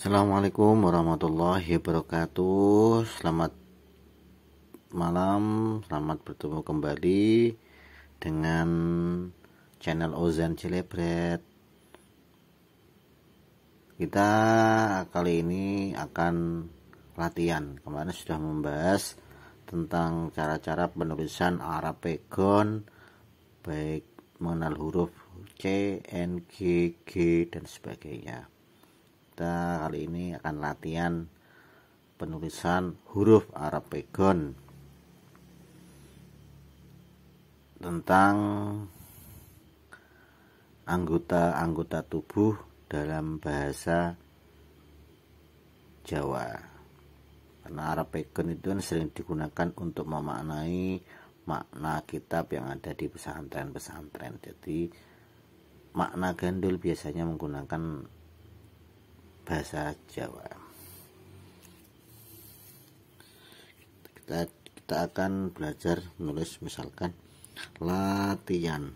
Assalamualaikum warahmatullahi wabarakatuh. Selamat malam, selamat bertemu kembali dengan channel Ozan Celebret. Kita kali ini akan latihan. Kemarin sudah membahas tentang cara-cara penulisan Arab pegon baik mengenal huruf C, N, G, G dan sebagainya kita kali ini akan latihan penulisan huruf Arab Pegon tentang anggota-anggota tubuh dalam bahasa Jawa karena Arab Pegon itu kan sering digunakan untuk memaknai makna kitab yang ada di pesantren-pesantren jadi makna gandul biasanya menggunakan bahasa Jawa kita, kita akan belajar menulis misalkan latihan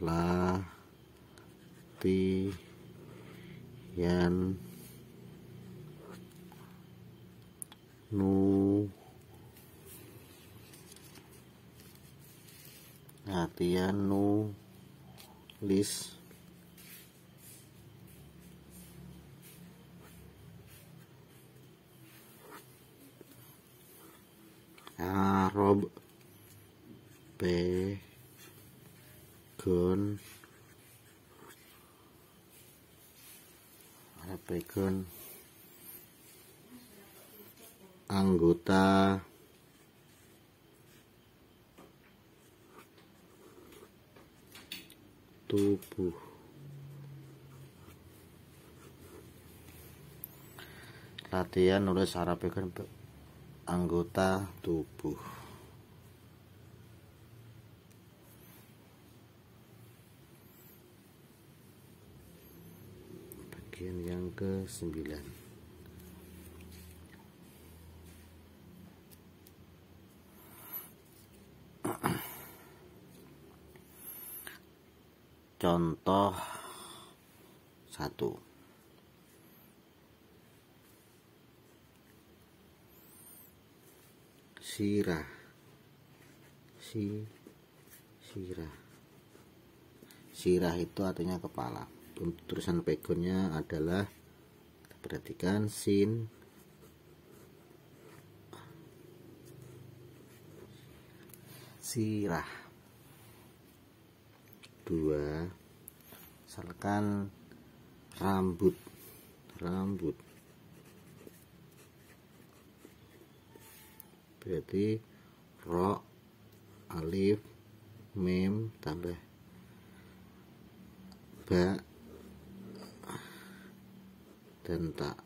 latihan nu latihan nu nulis Ah, P gun Arab gun anggota tubuh latihan nulis Arab Pegon anggota tubuh. Bagian yang ke-9. Contoh satu sirah si sirah sirah itu artinya kepala untuk tulisan pegonnya adalah perhatikan sin sirah dua misalkan rambut rambut berarti ro alif mem, tambah ba dan tak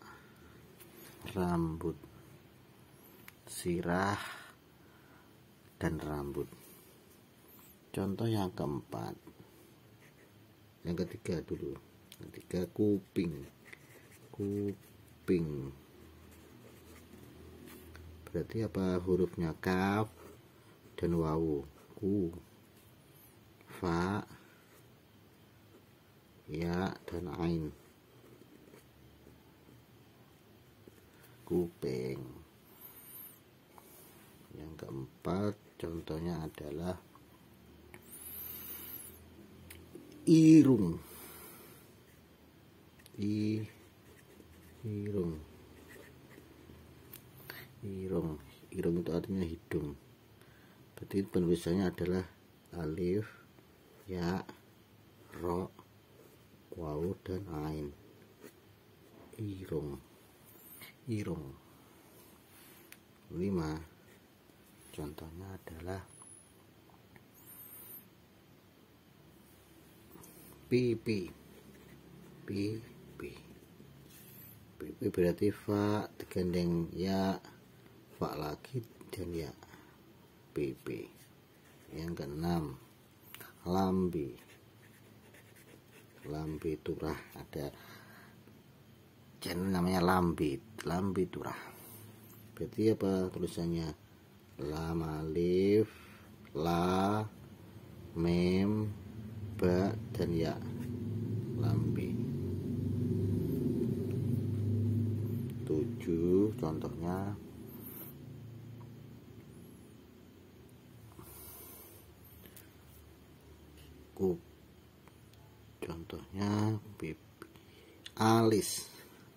rambut sirah dan rambut contoh yang keempat yang ketiga dulu ketiga kuping kuping berarti apa hurufnya kaf dan wawu ku fa ya dan ain kuping yang keempat contohnya adalah irung I, irung irung irung itu artinya hidung berarti penulisannya adalah alif ya ro wau dan ain irung irung lima contohnya adalah pipi pipi pipi berarti fa digandeng ya pak lagi dan ya PP yang keenam lambi lambi turah ada channel namanya lambi lambi turah berarti apa tulisannya lama alif la mem ba dan ya lambi tujuh contohnya cukup contohnya pipi alis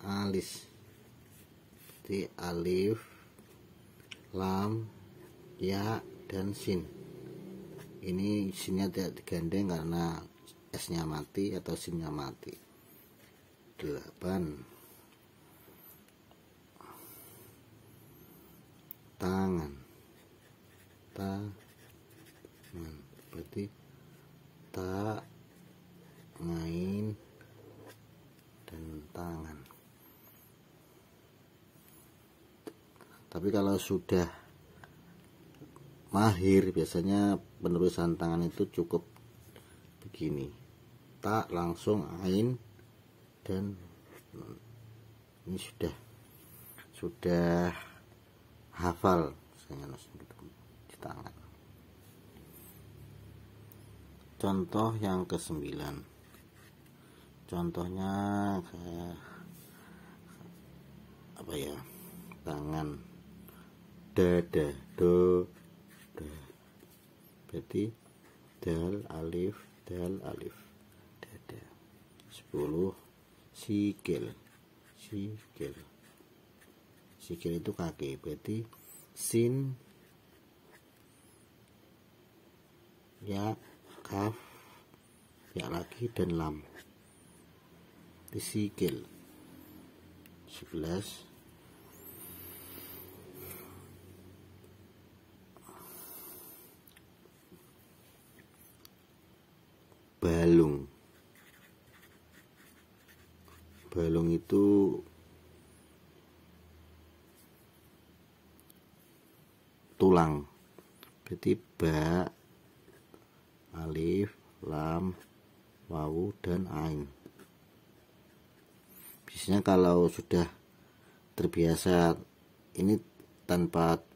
alis di alif lam ya dan sin ini sinnya tidak digandeng karena s nya mati atau sinnya mati 8 tangan tangan berarti tangan tapi kalau sudah mahir biasanya penerusan tangan itu cukup begini tak langsung ain dan ini sudah sudah hafal saya di tangan contoh yang kesembilan contohnya kayak apa ya tangan dada do da berarti dal alif dal alif dada sepuluh, sikil sikil sikil itu kaki berarti sin ya kaf ya lagi dan lam Sikil, 11 balung balung itu tulang berarti ba alif lam wawu dan ain biasanya kalau sudah terbiasa ini tanpa